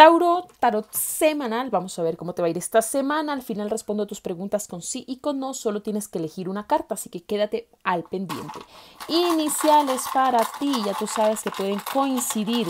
Tauro, tarot semanal. Vamos a ver cómo te va a ir esta semana. Al final respondo a tus preguntas con sí y con no. Solo tienes que elegir una carta, así que quédate al pendiente. Iniciales para ti. Ya tú sabes que pueden coincidir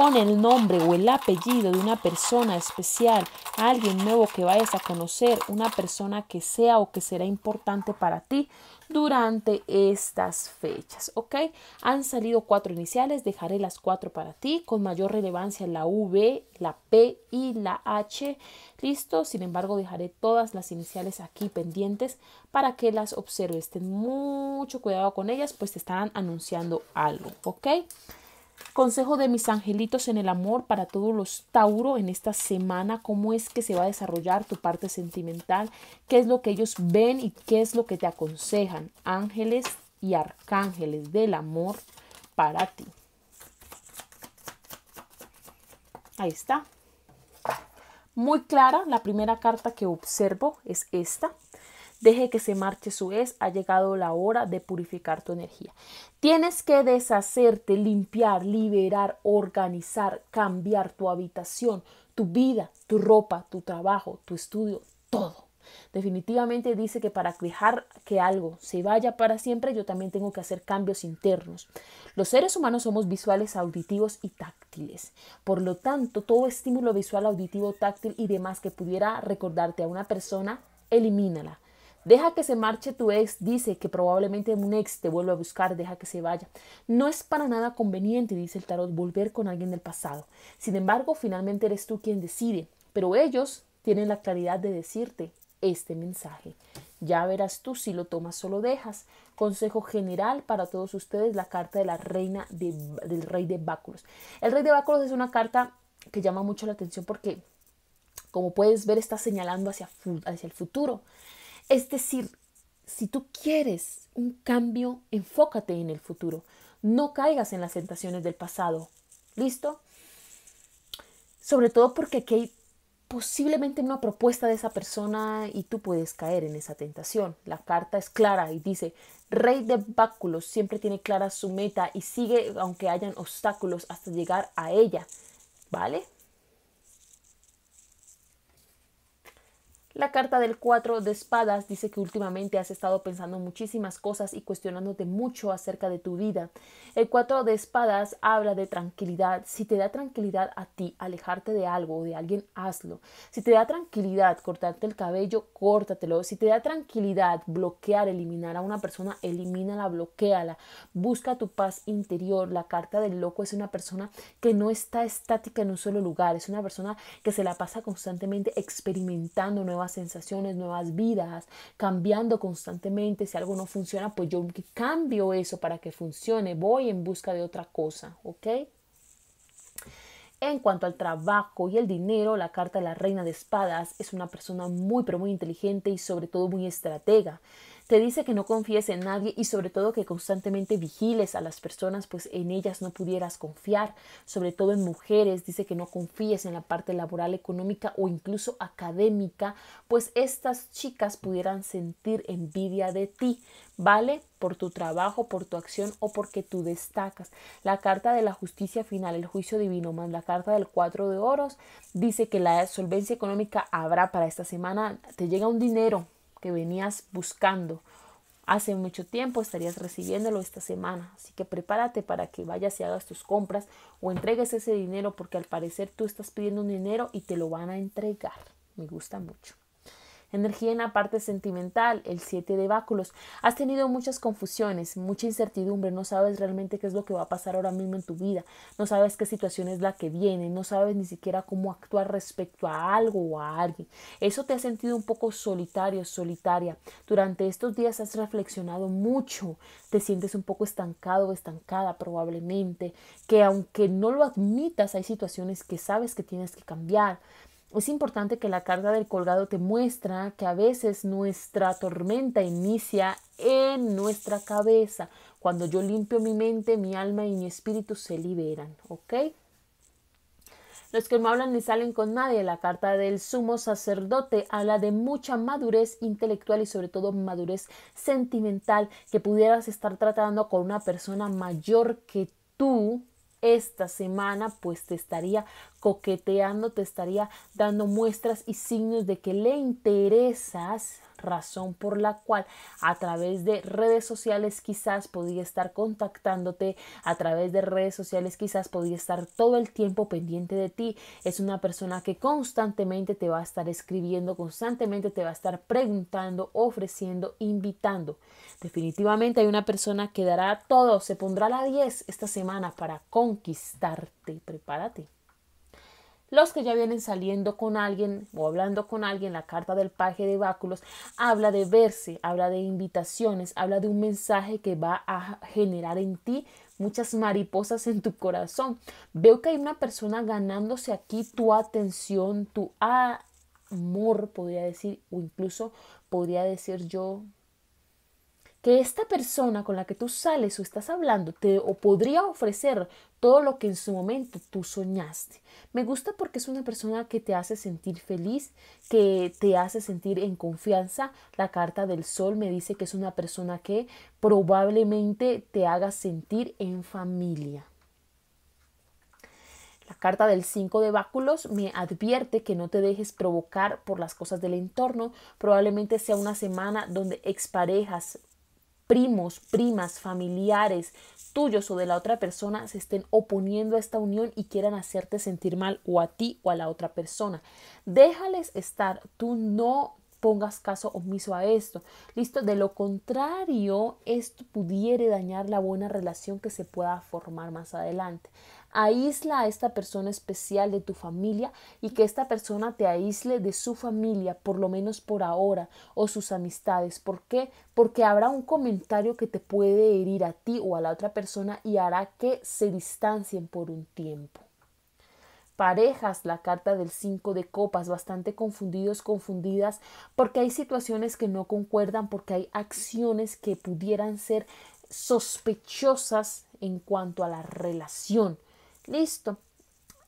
Pon el nombre o el apellido de una persona especial, alguien nuevo que vayas a conocer, una persona que sea o que será importante para ti durante estas fechas, ¿ok? Han salido cuatro iniciales, dejaré las cuatro para ti, con mayor relevancia la V, la P y la H, listo, sin embargo dejaré todas las iniciales aquí pendientes para que las observes, ten mucho cuidado con ellas, pues te están anunciando algo, ¿ok? Consejo de mis angelitos en el amor para todos los Tauro en esta semana, cómo es que se va a desarrollar tu parte sentimental, qué es lo que ellos ven y qué es lo que te aconsejan, ángeles y arcángeles del amor para ti. Ahí está. Muy clara, la primera carta que observo es esta. Deje que se marche su vez, ha llegado la hora de purificar tu energía. Tienes que deshacerte, limpiar, liberar, organizar, cambiar tu habitación, tu vida, tu ropa, tu trabajo, tu estudio, todo. Definitivamente dice que para dejar que algo se vaya para siempre, yo también tengo que hacer cambios internos. Los seres humanos somos visuales, auditivos y táctiles. Por lo tanto, todo estímulo visual, auditivo, táctil y demás que pudiera recordarte a una persona, elimínala. Deja que se marche tu ex, dice que probablemente un ex te vuelva a buscar, deja que se vaya. No es para nada conveniente, dice el tarot, volver con alguien del pasado. Sin embargo, finalmente eres tú quien decide, pero ellos tienen la claridad de decirte este mensaje. Ya verás tú si lo tomas o lo dejas. Consejo general para todos ustedes, la carta de la reina del rey de báculos. El rey de báculos es una carta que llama mucho la atención porque, como puedes ver, está señalando hacia el futuro. Es decir, si tú quieres un cambio, enfócate en el futuro. No caigas en las tentaciones del pasado. ¿Listo? Sobre todo porque aquí hay posiblemente una propuesta de esa persona y tú puedes caer en esa tentación. La carta es clara y dice, rey de báculos siempre tiene clara su meta y sigue aunque hayan obstáculos hasta llegar a ella. ¿Vale? La carta del 4 de espadas dice que últimamente has estado pensando muchísimas cosas y cuestionándote mucho acerca de tu vida. El 4 de espadas habla de tranquilidad. Si te da tranquilidad a ti alejarte de algo o de alguien, hazlo. Si te da tranquilidad cortarte el cabello, córtatelo. Si te da tranquilidad bloquear, eliminar a una persona, elimínala, bloqueala. Busca tu paz interior. La carta del loco es una persona que no está estática en un solo lugar. Es una persona que se la pasa constantemente experimentando nuevas nuevas sensaciones, nuevas vidas, cambiando constantemente. Si algo no funciona, pues yo cambio eso para que funcione. Voy en busca de otra cosa, ¿ok? En cuanto al trabajo y el dinero, la carta de la reina de espadas es una persona muy pero muy inteligente y sobre todo muy estratega. Te dice que no confíes en nadie y sobre todo que constantemente vigiles a las personas, pues en ellas no pudieras confiar, sobre todo en mujeres. Dice que no confíes en la parte laboral, económica o incluso académica, pues estas chicas pudieran sentir envidia de ti, ¿vale? Por tu trabajo, por tu acción o porque tú destacas. La carta de la justicia final, el juicio divino, más la carta del cuatro de oros, dice que la solvencia económica habrá para esta semana. Te llega un dinero que venías buscando hace mucho tiempo estarías recibiéndolo esta semana. Así que prepárate para que vayas y hagas tus compras o entregues ese dinero porque al parecer tú estás pidiendo un dinero y te lo van a entregar. Me gusta mucho energía en la parte sentimental, el 7 de báculos. Has tenido muchas confusiones, mucha incertidumbre, no sabes realmente qué es lo que va a pasar ahora mismo en tu vida, no sabes qué situación es la que viene, no sabes ni siquiera cómo actuar respecto a algo o a alguien. Eso te ha sentido un poco solitario, solitaria. Durante estos días has reflexionado mucho, te sientes un poco estancado o estancada probablemente, que aunque no lo admitas, hay situaciones que sabes que tienes que cambiar es importante que la carta del colgado te muestra que a veces nuestra tormenta inicia en nuestra cabeza. Cuando yo limpio mi mente, mi alma y mi espíritu se liberan, ¿ok? Los que no hablan ni salen con nadie. La carta del sumo sacerdote habla de mucha madurez intelectual y sobre todo madurez sentimental que pudieras estar tratando con una persona mayor que tú esta semana, pues te estaría coqueteando, te estaría dando muestras y signos de que le interesas, razón por la cual a través de redes sociales quizás podría estar contactándote, a través de redes sociales quizás podría estar todo el tiempo pendiente de ti. Es una persona que constantemente te va a estar escribiendo, constantemente te va a estar preguntando, ofreciendo, invitando. Definitivamente hay una persona que dará todo, se pondrá la 10 esta semana para conquistarte. Prepárate. Los que ya vienen saliendo con alguien o hablando con alguien, la carta del paje de báculos habla de verse, habla de invitaciones, habla de un mensaje que va a generar en ti muchas mariposas en tu corazón. Veo que hay una persona ganándose aquí tu atención, tu amor, podría decir, o incluso podría decir yo, que esta persona con la que tú sales o estás hablando te o podría ofrecer todo lo que en su momento tú soñaste. Me gusta porque es una persona que te hace sentir feliz, que te hace sentir en confianza. La carta del sol me dice que es una persona que probablemente te haga sentir en familia. La carta del 5 de báculos me advierte que no te dejes provocar por las cosas del entorno. Probablemente sea una semana donde exparejas primos, primas, familiares tuyos o de la otra persona se estén oponiendo a esta unión y quieran hacerte sentir mal o a ti o a la otra persona. Déjales estar, tú no pongas caso omiso a esto. Listo, de lo contrario, esto pudiere dañar la buena relación que se pueda formar más adelante. Aísla a esta persona especial de tu familia y que esta persona te aísle de su familia, por lo menos por ahora, o sus amistades. ¿Por qué? Porque habrá un comentario que te puede herir a ti o a la otra persona y hará que se distancien por un tiempo. Parejas, la carta del 5 de copas, bastante confundidos, confundidas, porque hay situaciones que no concuerdan, porque hay acciones que pudieran ser sospechosas en cuanto a la relación Listo.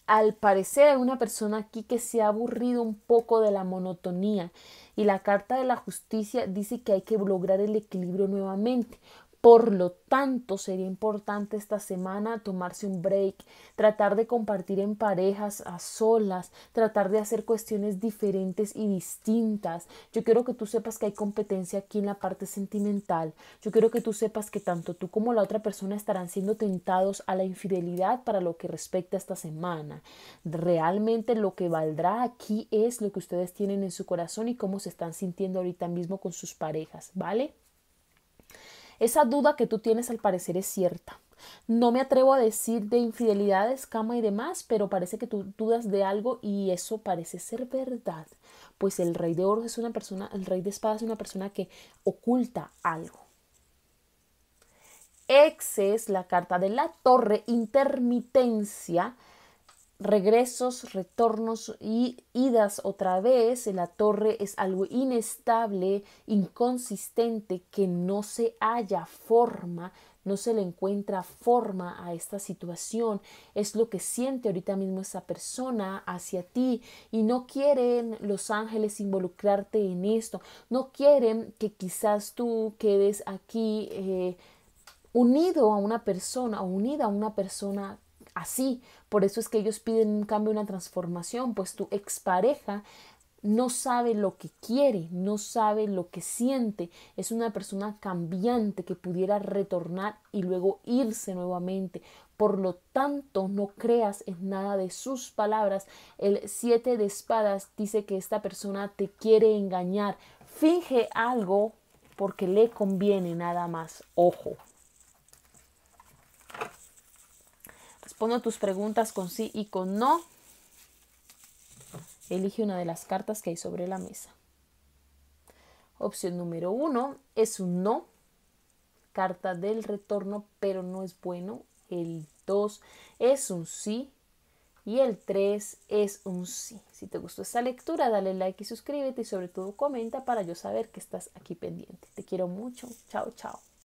Al parecer hay una persona aquí que se ha aburrido un poco de la monotonía y la Carta de la Justicia dice que hay que lograr el equilibrio nuevamente. Por lo tanto, sería importante esta semana tomarse un break, tratar de compartir en parejas, a solas, tratar de hacer cuestiones diferentes y distintas. Yo quiero que tú sepas que hay competencia aquí en la parte sentimental. Yo quiero que tú sepas que tanto tú como la otra persona estarán siendo tentados a la infidelidad para lo que respecta a esta semana. Realmente lo que valdrá aquí es lo que ustedes tienen en su corazón y cómo se están sintiendo ahorita mismo con sus parejas, ¿vale? Esa duda que tú tienes al parecer es cierta. No me atrevo a decir de infidelidades, cama y demás, pero parece que tú dudas de algo y eso parece ser verdad. Pues el rey de oro es una persona, el rey de espadas es una persona que oculta algo. Ex es la carta de la torre, intermitencia regresos, retornos y idas otra vez en la torre es algo inestable, inconsistente, que no se halla forma, no se le encuentra forma a esta situación. Es lo que siente ahorita mismo esa persona hacia ti y no quieren los ángeles involucrarte en esto, no quieren que quizás tú quedes aquí. Eh, unido a una persona o unida a una persona así. Por eso es que ellos piden un cambio, una transformación, pues tu expareja no sabe lo que quiere, no sabe lo que siente, es una persona cambiante que pudiera retornar y luego irse nuevamente. Por lo tanto, no creas en nada de sus palabras. El siete de espadas dice que esta persona te quiere engañar. Finge algo porque le conviene nada más. Ojo. Respondo tus preguntas con sí y con no. Elige una de las cartas que hay sobre la mesa. Opción número uno es un no. Carta del retorno, pero no es bueno. El 2 es un sí. Y el 3 es un sí. Si te gustó esta lectura, dale like y suscríbete y sobre todo comenta para yo saber que estás aquí pendiente. Te quiero mucho. Chao, chao.